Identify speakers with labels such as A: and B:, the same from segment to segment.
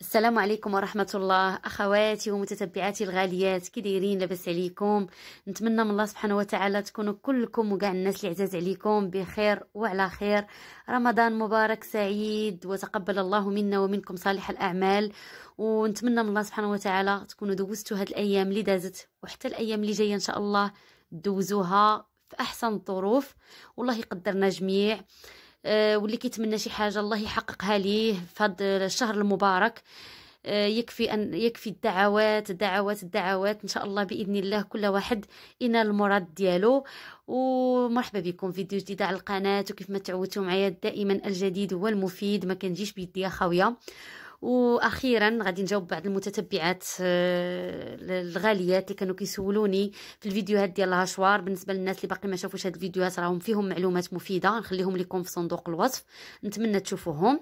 A: السلام عليكم ورحمة الله أخواتي ومتتبعاتي الغاليات كي دايرين لاباس عليكم نتمنى من الله سبحانه وتعالى تكونوا كلكم وكاع الناس اللي عزاز عليكم بخير وعلى خير رمضان مبارك سعيد وتقبل الله منا ومنكم صالح الأعمال ونتمنى من الله سبحانه وتعالى تكونوا دوزتوا هاد الأيام اللي دازت وحتى الأيام اللي جاية إن شاء الله دوزوها في أحسن الظروف والله يقدرنا جميع آه، واللي كيتمنى شي حاجه الله يحققها ليه في هذا الشهر المبارك آه، يكفي أن يكفي الدعوات الدعوات الدعوات ان شاء الله باذن الله كل واحد ينال المراد ديالو ومرحبا بكم فيديو جديد على القناه وكيف ما تعودتوا معايا دائما الجديد هو المفيد ما كنجيش بيديا خاويه واخيرا غادي نجاوب بعض المتتبعات آه، الغاليات اللي كانوا كيسولوني في الفيديوهات ديال الهشوار بالنسبه للناس اللي باقي ما شافوش هاد الفيديوهات راهم فيهم معلومات مفيده نخليهم لكم في صندوق الوصف نتمنى تشوفوهم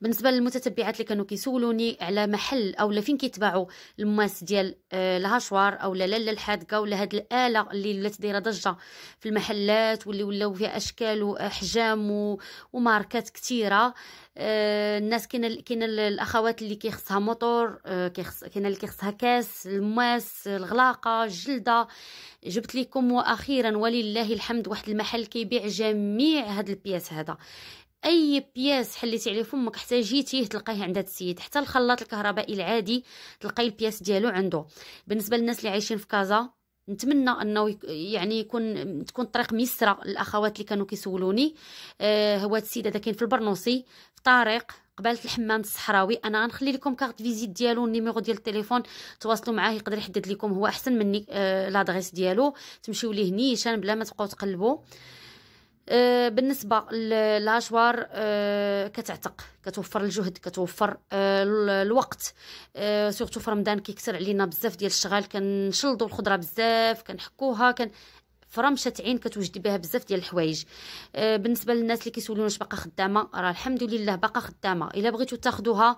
A: بالنسبه للمتتبعات اللي كانوا كيسولوني على محل او فين كيتباعوا الماس ديال آه، الهاشوار او لا الحادقه ولا هاد الاله اللي ولات دايره ضجه في المحلات واللي ولاو فيها اشكال واحجام وماركات كثيره آه، الناس كاين كاين الاخوات اللي كيخصها موتور آه، كاين اللي كيخصها كاس الماس الغلاقه الجلده جبت لكم واخيرا ولله الحمد واحد المحل كيبيع جميع هاد البياس هذا اي بياس حليتي عليه فمك حتى جيتيه تلقايه عند هذا السيد حتى الخلاط الكهربائي العادي تلقاي البياس ديالو عنده بالنسبه للناس اللي عايشين في كازا نتمنى انه يعني يكون تكون الطريق ميسره الاخوات اللي كانوا كيسولوني آه هو السيد هذا كاين في البرنوصي في طريق قبالة الحمام الصحراوي انا غنخلي لكم كارت فيزيت ديالو النيميرو ديال التليفون تواصلوا معاه يقدر يحدد لكم هو احسن مني آه لادريس ديالو تمشيو ليه نيشان بلا ما تبقاو تقلبوا آه آه، بالنسبه للاجوار آه، كتعتق كتوفر الجهد كتوفر آه، الوقت سورتو في رمضان كيكثر علينا بزاف ديال الشغال كنشلضوا الخضره بزاف كنحكوها كن فرمشة عين كتوجدي بها بزاف ديال الحوايج بالنسبه للناس اللي كيسولوني واش باقا خدامه راه الحمد لله باقا خدامه الا بغيتو تاخدوها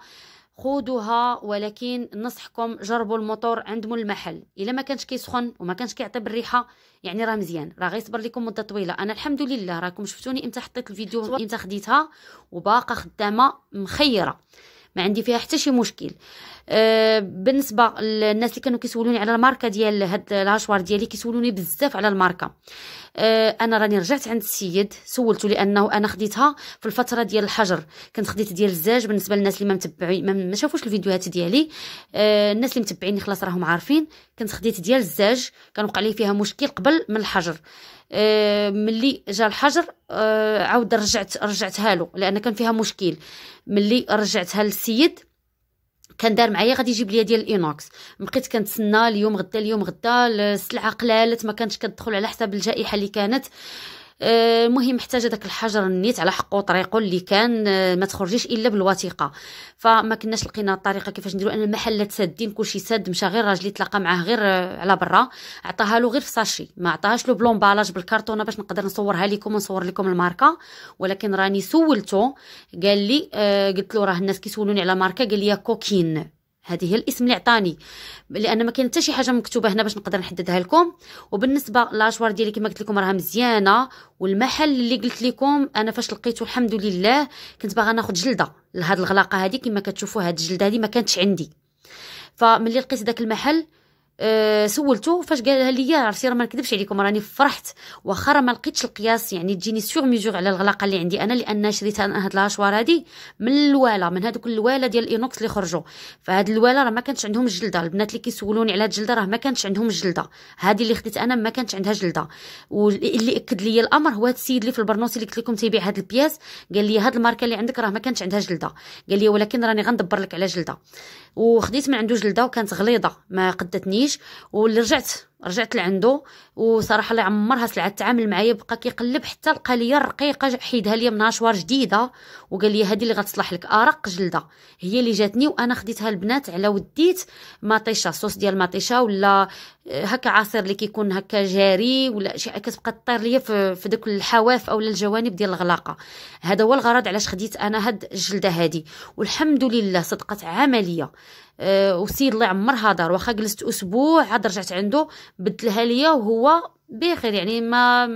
A: خودوها ولكن نصحكم جربوا الموتور مول المحل الا ما كانش كيسخن وما كانش كيعطي بالريحه يعني راه مزيان راه غيصبر لكم مده طويله انا الحمد لله راكم شفتوني امتى حطيت الفيديو امتى خديتها وباقا خدامه مخيره ما عندي فيها حتى شي مشكل أه بالنسبه للناس اللي كانوا كيسولوني على الماركه ديال هاد لاشوار ديالي كيسولوني بزاف على الماركه أه انا راني رجعت عند السيد سولته لانه انا خديتها في الفتره ديال الحجر كنت خديت ديال الزاج بالنسبه للناس اللي ما متبعين ما شافوش الفيديوهات ديالي أه الناس اللي متبعيني خلاص راهم عارفين كنت خديت ديال الزاج كان وقع لي فيها مشكل قبل من الحجر آه، ملي جا الحجر آه، عاود رجعت رجعتها له لان كان فيها مشكل ملي رجعتها للسيد كان دار معايا غادي يجيب لي ديال الاينوكس بقيت كنتسنى اليوم غدا اليوم غدا السلعه قلالت ما كانتش كتدخل على حساب الجائحه اللي كانت المهم آه، محتاجه داك الحجر النيت على حقه وطريقه اللي كان آه، ما تخرجيش الا بالوثيقه فما كناش لقينا الطريقه كيفاش نديرو انا المحلات سادين كلشي ساد مشى غير راجلي تلاقى معاه غير آه، على برا عطاها له غير في ساشي ما عطاهاش له بلومبالاج بالكرتونه باش نقدر نصورها لكم ونصور لكم الماركه ولكن راني سولته قال لي آه قلت له راه الناس كيسولوني على ماركه قال لي كوكين هذه هي الاسم اللي عطاني لان ما كاين حتى شي حاجه مكتوبه هنا باش نقدر نحددها لكم وبالنسبه لاشوار ديالي كما قلت لكم راه مزيانه والمحل اللي قلت لكم انا فاش لقيته الحمد لله كنت باغا ناخذ جلده لهاد الغلاقه هذه كما كتشوفوا هاد الجلده هذه ما كانتش عندي فملي لقيت داك المحل آه، سولته فاش قال لي عرفتي راه ما نكذبش عليكم راني فرحت واخا ما لقيتش القياس يعني تجيني سور ميزور على الغلاقه اللي عندي انا لان شريت انا هاد لاشوار هادي من الواله من هادوك الواله ديال الاينوكس اللي خرجوا فهاد الواله راه ما كانتش عندهم جلده البنات اللي كيسولوني على هاد الجلده راه ما كانتش عندهم جلده هادي اللي خديت انا ما كانتش عندها جلده واللي اكد لي الامر هو هاد السيد اللي في البرنوسي اللي قلت لكم تيبيع هاد البياس قال لي هاد الماركه اللي عندك راه ما كانتش عندها جلده قال لي ولكن راني غندبر لك على جلده وخديت من عنده جلده وكانت غليظه ما قدتنيش ليش واللي رجعت رجعت لعندو وصراحه اللي عمرها سلعه تعامل معايا بقى كيقلب حتى لقى ليا الرقيقه حيدها ليا من اشوار جديده وقال لي هذه اللي غتصلح لك ارق جلده هي اللي جاتني وانا خديتها البنات على وديت مطيشه صوص ديال مطيشه ولا آه، هكا عصير اللي كيكون هكا جاري ولا شي كتبقى طير ليا في, دوك الحواف اولا الجوانب ديال الغلاقه هذا هو الغرض علاش خديت انا هاد الجلده هادي والحمد لله صدقت عمليه أه وسيد الله يعمرها دار واخا جلست اسبوع عاد رجعت عنده بدلها ليا وهو بخير يعني ما,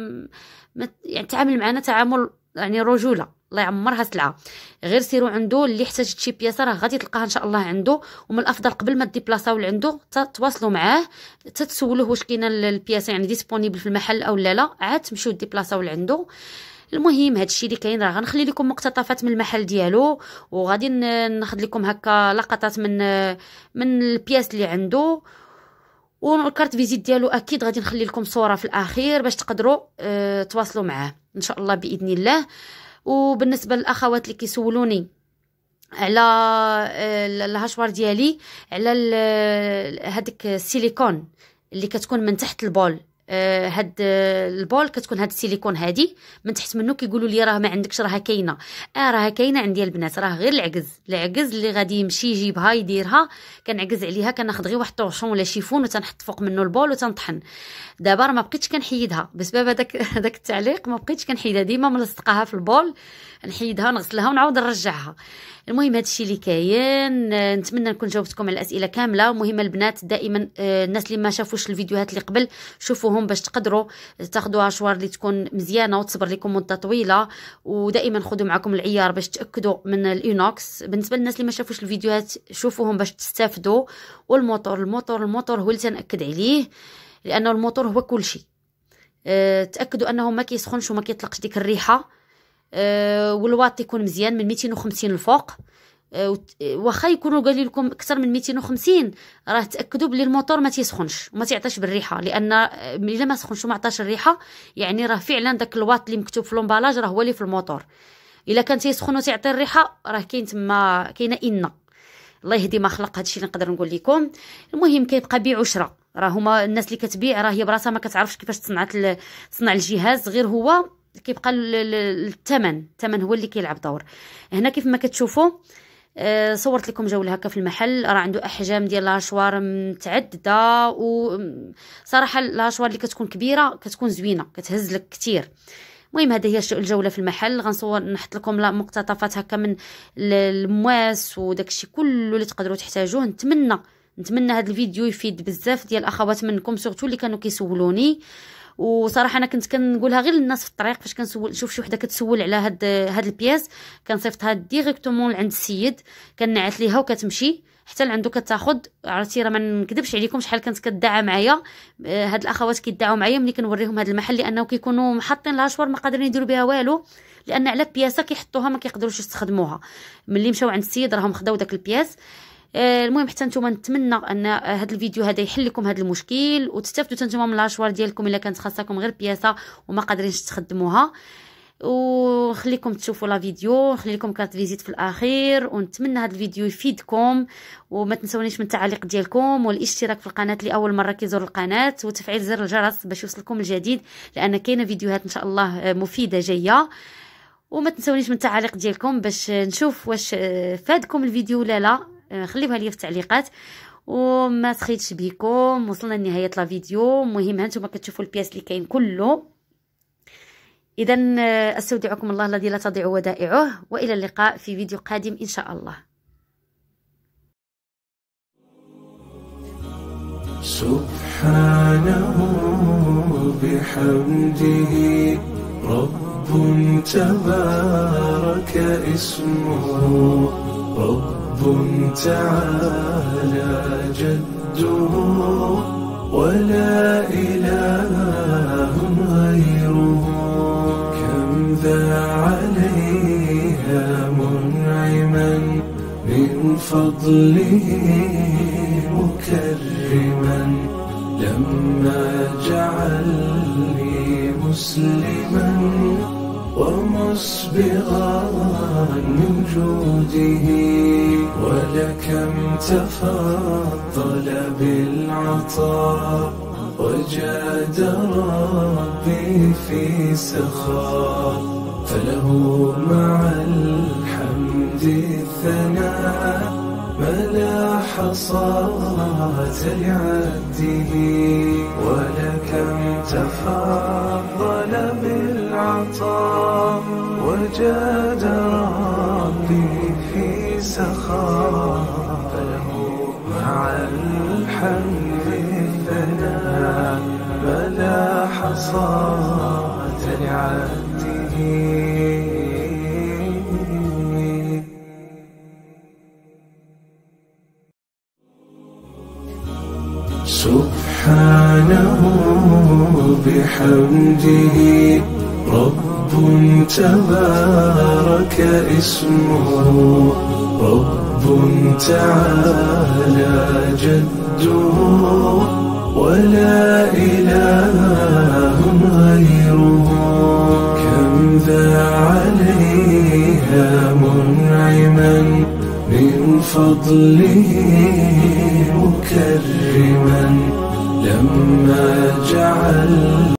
A: ما يعني تعامل معنا تعامل يعني رجوله الله يعمرها سلعه غير سيروا عنده اللي احتاجت شي بياسه راه غادي تلقاها ان شاء الله عنده ومن الافضل قبل ما ديبلاصاو لعنده تتواصلوا معاه تتسولوه واش كاينه البياسه يعني ديسبونيبل في المحل او لا لا عاد تمشيو ديبلاصاو لعندو المهم هادشي اللي كاين راه غنخلي لكم مقتطفات من المحل ديالو وغادي ناخذ لكم هكا لقطات من من البياس اللي عنده والكارت فيزيت ديالو اكيد غادي نخلي لكم صوره في الاخير باش تقدروا اه تواصلوا معاه ان شاء الله باذن الله وبالنسبه للاخوات اللي كيسولوني على آه، الهشوار ديالي على آه، هذيك السيليكون اللي كتكون من تحت البول آه هاد آه، البول كتكون هاد السيليكون هادي من تحت منه كيقولوا لي راه ما عندكش راه كاينه اه راه كاينه عندي البنات راه غير العجز العجز اللي غادي يمشي يجيبها يديرها كنعجز عليها كناخذ غير واحد طوشون ولا شيفون وتنحط فوق منه البول وتنطحن دابا ما بقيتش كنحيدها بسبب هذاك هذاك التعليق ما بقيتش كنحيدها ديما ملصقاها في البول نحيدها نغسلها ونعاود نرجعها المهم هادشي اللي كاين آه، نتمنى نكون جاوبتكم على الاسئله كامله مهمه البنات دائما آه، الناس اللي ما شافوش الفيديوهات اللي قبل شوفوهم باش تقدروا تاخذوا اشوار اللي تكون مزيانه وتصبر لكم مده طويله ودائما خذوا معكم العيار باش تاكدوا من الاينوكس بالنسبه للناس اللي ما شافوش الفيديوهات شوفوهم باش تستافدوا والموتور الموتور الموتور هو اللي تنأكد عليه لانه الموتور هو كل شيء آه، تاكدوا انه ما كيسخنش وما كيطلقش ديك الريحه آه، والواط يكون مزيان من 250 الفوق آه، آه، واخا يكونوا قال لكم اكثر من 250 راه تاكدوا بلي الموتور ما تيسخنش وما تيعطيش بالريحه لان الا ما سخنش وما عطاش الريحه يعني راه فعلا داك الواط اللي مكتوب في لومبالاج راه هو اللي في الموتور الا كان تيسخن وتيعطي الريحه راه كاين تما كاينه ان الله يهدي ما خلق هادشي اللي نقدر نقول لكم المهم كيبقى بيع وشراء راه هما الناس اللي كتبيع راه هي براسها ما كتعرفش كيفاش تصنعت تصنع الجهاز غير هو كيبقى الثمن الثمن هو اللي كيلعب دور هنا كيف ما كتشوفوا أه صورت لكم جوله هكا في المحل راه عنده احجام ديال لاشوار متعدده وصراحه لاشوار اللي كتكون كبيره كتكون زوينه كتهز لك كثير المهم هذه هي الجوله في المحل غنصور نحط لكم مقتطفات هكا من المواس الشيء كله اللي تقدروا تحتاجوه نتمنى نتمنى هذا الفيديو يفيد بزاف ديال الاخوات منكم سورتو اللي كانوا كيسولوني وصراحه انا كنت كنقولها غير للناس في الطريق فاش كنسول شوف شي وحده كتسول على هاد هاد البياس كنصيفطها ديريكتومون لعند السيد كنعت ليها وكتمشي حتى لعندو كتاخد عرفتي راه ما نكذبش عليكم شحال كانت كدعى معايا آه، هاد الاخوات كيدعوا معايا ملي كنوريهم هاد المحل لانه كيكونوا محطين لها شوار ما قادرين يديروا بها والو لان على بياسه كيحطوها ما كيقدروش يستخدموها ملي مشاو عند السيد راهم خداو داك البياس آه، المهم حتى نتوما نتمنى ان هذا الفيديو هذا يحل لكم هذا المشكل وتستافدوا نتوما من لاشوار ديالكم الا كانت خاصاكم غير بياسه وما قادرينش تخدموها وخليكم تشوفوا لا فيديو نخلي لكم كارت فيزيت في الاخير ونتمنى هذا الفيديو يفيدكم وما تنسونيش من التعليق ديالكم والاشتراك في القناه لاول مره كيزور القناه وتفعيل زر الجرس باش يوصلكم الجديد لان كاينه فيديوهات ان شاء الله مفيده جايه وما تنسونيش من التعليق ديالكم باش نشوف واش فادكم الفيديو ولا لا آه، خليوها ليا في التعليقات وما سخيتش بكم وصلنا لنهايه لا فيديو المهم هانتوما كتشوفوا البياس اللي كاين كله اذا آه، استودعكم الله الذي لا تضيع ودائعه والى اللقاء في فيديو قادم ان شاء الله
B: سبحانه بحمده رب تبارك اسمه رب رب تعالى جده ولا إله غيره كم ذا عليها منعما من فضله مكرما لما جعلني مسلما ومصبغا من جوده ولكم تفضل بالعطاء وجاد ربي في سخاء فله مع الحمد الثناء ملا حصات لعبده ولكم تفضل بالعطاء العطاء وجاد ربي في سخاء فله مع الحمد الثناء بلا حصاة لعبده سبحانه بحمده رب تبارك اسمه رب تعالى جده ولا إله غيره كم ذا عليها منعما من فضله مكرما لما جعل